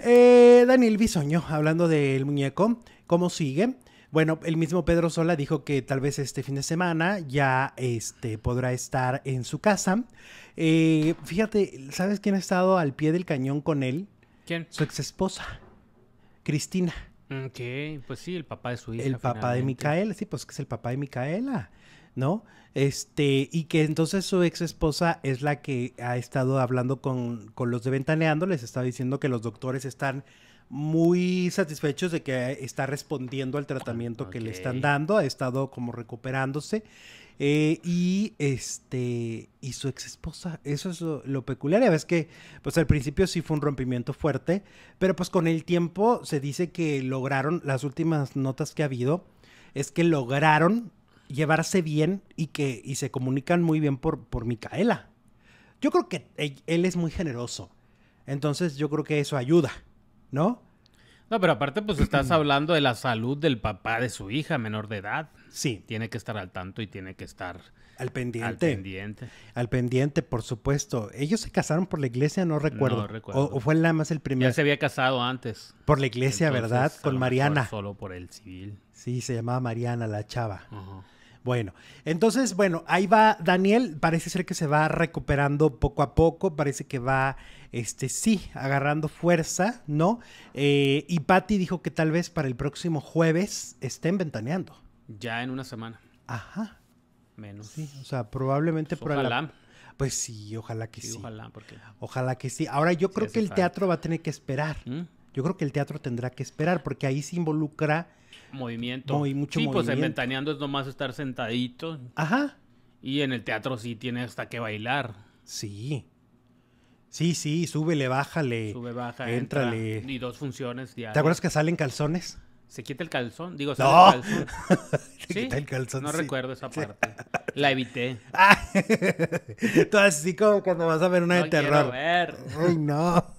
Eh, Daniel Bisoño, hablando del muñeco, ¿cómo sigue? Bueno, el mismo Pedro Sola dijo que tal vez este fin de semana ya este, podrá estar en su casa. Eh, fíjate, ¿sabes quién ha estado al pie del cañón con él? ¿Quién? Su ex esposa, Cristina. Ok, pues sí, el papá de su hija. El papá de Micaela, sí, pues que es el papá de Micaela. ¿no? Este, y que entonces su ex esposa es la que ha estado hablando con, los de Ventaneando, les está diciendo que los doctores están muy satisfechos de que está respondiendo al tratamiento que le están dando, ha estado como recuperándose. Eh, y este y su ex esposa, eso es lo, peculiar. Ya ves que pues al principio sí fue un rompimiento fuerte, pero pues con el tiempo se dice que lograron, las últimas notas que ha habido, es que lograron llevarse bien y que y se comunican muy bien por, Micaela. Yo creo que e, él es muy generoso. Entonces yo creo que eso ayuda, ¿no? No, pero aparte pues estás hablando de la salud del papá de su hija menor de edad. Sí. Tiene que estar al tanto y tiene que estar al pendiente. Al pendiente. Al pendiente, por supuesto. Ellos se casaron por la iglesia, no recuerdo. No recuerdo. O, fue nada más el primer. Ya se había casado antes. Por la iglesia, ¿verdad? Con Mariana. Solo por el civil. Sí, se llamaba Mariana la chava. Ajá. Bueno, entonces, bueno, ahí va Daniel, parece ser que se va recuperando poco a poco, parece que va, este, sí, agarrando fuerza, ¿no? Eh, y Patty dijo que tal vez para el próximo jueves estén ventaneando. Ya en una semana. Ajá. Menos. Sí, o sea, probablemente... por pues ojalá. Pues sí, ojalá que sí. Ojalá, porque... Ojalá que sí. Ahora yo creo que el teatro va a tener que esperar. ¿Mm? Yo creo que el teatro tendrá que esperar, porque ahí se involucra movimiento. Muy, mucho sí, pues, movimiento. pues Ventaneando es nomás estar sentadito. Ajá. Y en el teatro sí tiene hasta que bailar. Sí. Sí, sí, súbele, bájale. Sube, baja, entrale. Entra, y dos funciones diarias. ¿Te acuerdas que salen calzones? Se quita el calzón, digo, se no. se quita el calzón. No recuerdo esa parte. La evité. ¿Entonces ah, sí así como cuando vas a ver una de terror. Ver. Ay, no.